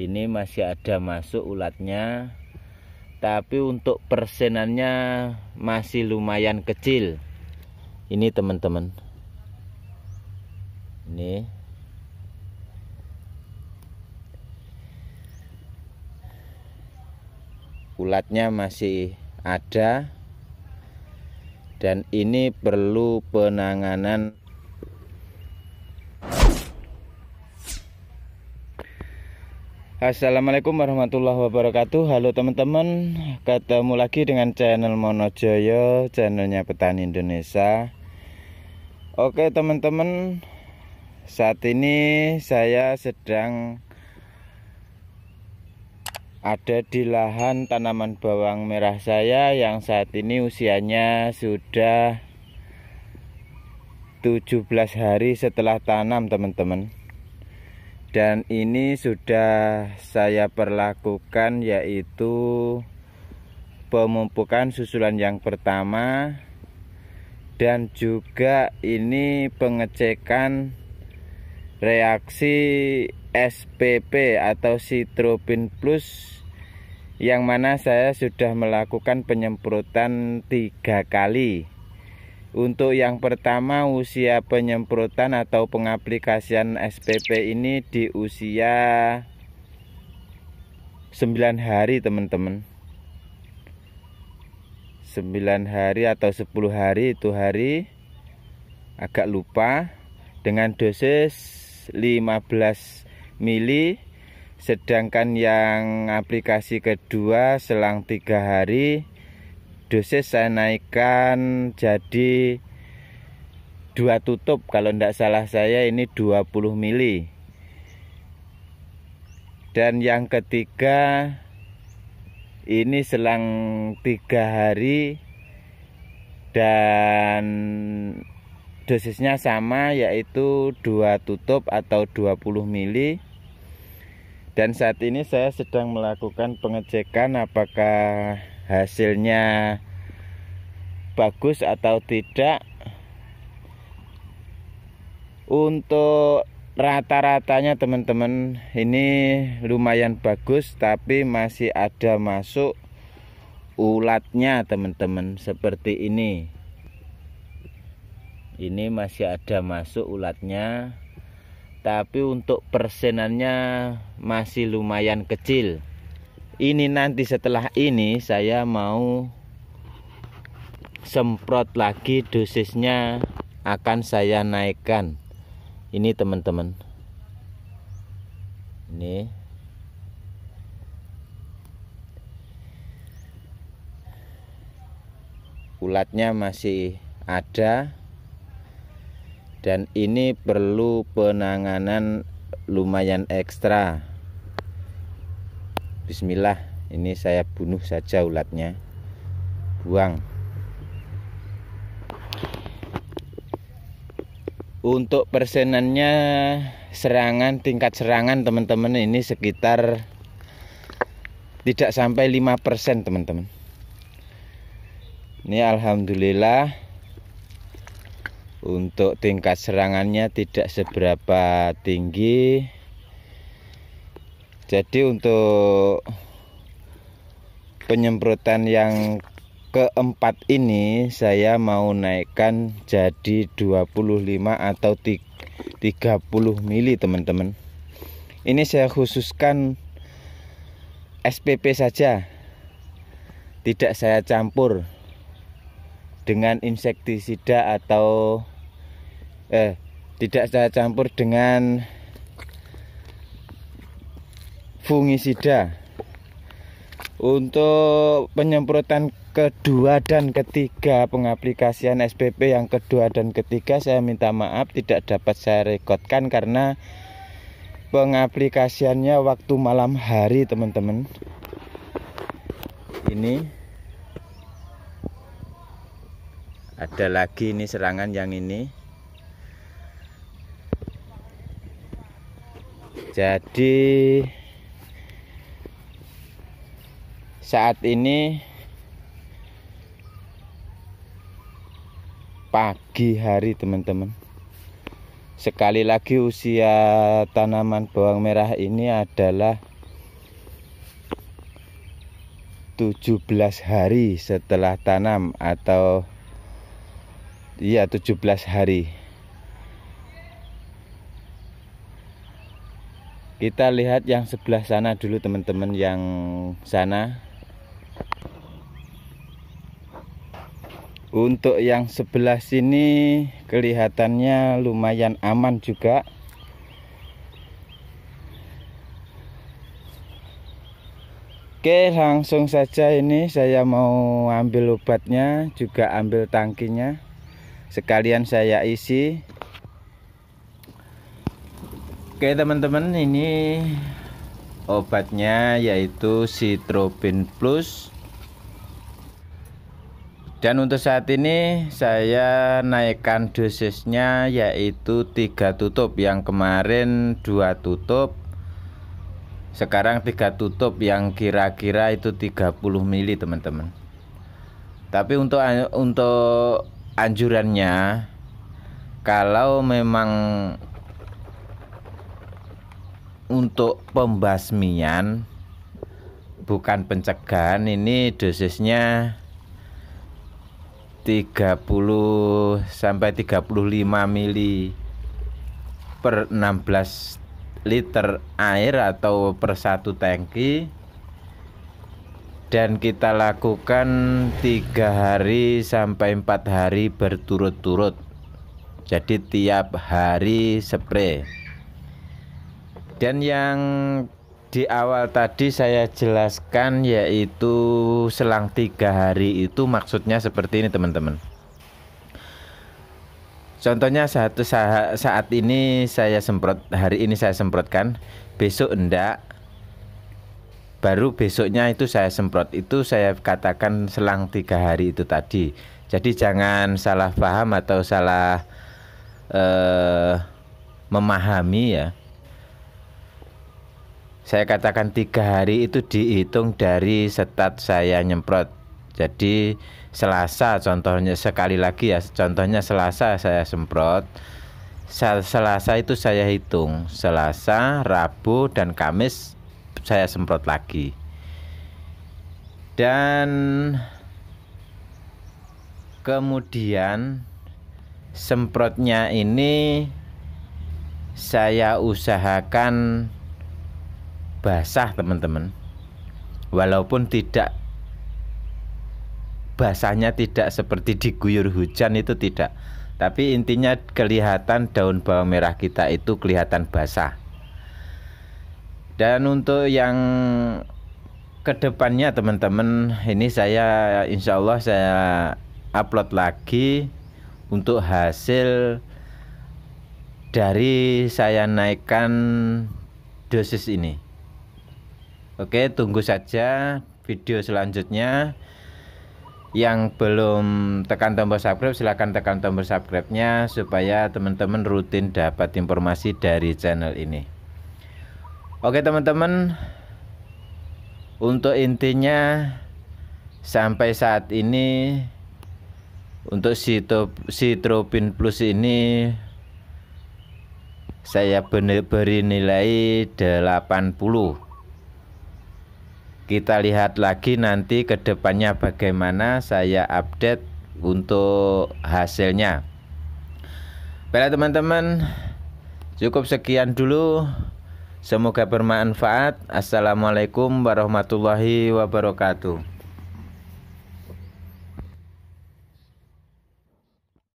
ini masih ada masuk ulatnya tapi untuk persenannya masih lumayan kecil ini teman-teman ini ulatnya masih ada dan ini perlu penanganan Assalamualaikum warahmatullahi wabarakatuh Halo teman-teman Ketemu lagi dengan channel Monojoyo Channelnya Petani Indonesia Oke teman-teman Saat ini saya sedang Ada di lahan tanaman bawang merah saya Yang saat ini usianya sudah 17 hari setelah tanam teman-teman dan ini sudah saya perlakukan yaitu pemupukan susulan yang pertama dan juga ini pengecekan reaksi SPP atau sitropin plus yang mana saya sudah melakukan penyemprotan tiga kali untuk yang pertama usia penyemprotan atau pengaplikasian SPP ini di usia 9 hari teman-teman 9 hari atau 10 hari itu hari agak lupa dengan dosis 15 mili sedangkan yang aplikasi kedua selang 3 hari dosis saya naikkan jadi dua tutup kalau tidak salah saya ini 20 mili dan yang ketiga ini selang tiga hari dan dosisnya sama yaitu dua tutup atau 20 mili dan saat ini saya sedang melakukan pengecekan apakah hasilnya bagus atau tidak untuk rata-ratanya teman-teman ini lumayan bagus tapi masih ada masuk ulatnya teman-teman seperti ini ini masih ada masuk ulatnya tapi untuk persenannya masih lumayan kecil ini nanti setelah ini saya mau semprot lagi dosisnya akan saya naikkan ini teman-teman ini ulatnya masih ada dan ini perlu penanganan lumayan ekstra bismillah ini saya bunuh saja ulatnya buang untuk persenannya serangan tingkat serangan teman-teman ini sekitar tidak sampai 5% teman-teman ini Alhamdulillah untuk tingkat serangannya tidak seberapa tinggi jadi untuk penyemprotan yang keempat ini saya mau naikkan jadi 25 atau 30 mili teman-teman ini saya khususkan SPP saja tidak saya campur dengan insektisida atau eh tidak saya campur dengan fungisida untuk penyemprotan kedua dan ketiga pengaplikasian SPP yang kedua dan ketiga saya minta maaf tidak dapat saya rekodkan karena pengaplikasiannya waktu malam hari teman-teman. Ini ada lagi ini serangan yang ini. Jadi saat ini pagi hari teman-teman sekali lagi usia tanaman bawang merah ini adalah 17 hari setelah tanam atau iya 17 hari kita lihat yang sebelah sana dulu teman-teman yang sana untuk yang sebelah sini kelihatannya lumayan aman juga. Oke, langsung saja ini saya mau ambil obatnya, juga ambil tangkinya. Sekalian saya isi. Oke, teman-teman, ini obatnya yaitu Citropin Plus dan untuk saat ini saya naikkan dosisnya yaitu tiga tutup yang kemarin dua tutup sekarang tiga tutup yang kira-kira itu 30 mili teman-teman tapi untuk untuk anjurannya kalau memang untuk pembasmian bukan pencegahan ini dosisnya 30 sampai 35 mili per 16 liter air atau per satu tangki dan kita lakukan tiga hari sampai empat hari berturut-turut jadi tiap hari spray dan yang di awal tadi saya jelaskan yaitu selang tiga hari itu maksudnya seperti ini teman-teman. Contohnya satu saat ini saya semprot, hari ini saya semprotkan, besok enggak, baru besoknya itu saya semprot itu saya katakan selang tiga hari itu tadi. Jadi jangan salah paham atau salah eh, memahami ya saya katakan tiga hari itu dihitung dari setat saya nyemprot jadi Selasa contohnya sekali lagi ya contohnya Selasa saya semprot Selasa itu saya hitung Selasa, Rabu, dan Kamis saya semprot lagi dan kemudian semprotnya ini saya usahakan basah teman-teman walaupun tidak basahnya tidak seperti diguyur hujan itu tidak tapi intinya kelihatan daun bawang merah kita itu kelihatan basah dan untuk yang kedepannya teman-teman ini saya insya Allah saya upload lagi untuk hasil dari saya naikkan dosis ini Oke, tunggu saja video selanjutnya. Yang belum tekan tombol subscribe, silahkan tekan tombol subscribe-nya supaya teman-teman rutin dapat informasi dari channel ini. Oke, teman-teman. Untuk intinya sampai saat ini untuk si sitropin plus ini saya beri nilai 80 kita lihat lagi nanti kedepannya bagaimana saya update untuk hasilnya Baiklah teman-teman cukup sekian dulu Semoga bermanfaat Assalamualaikum warahmatullahi wabarakatuh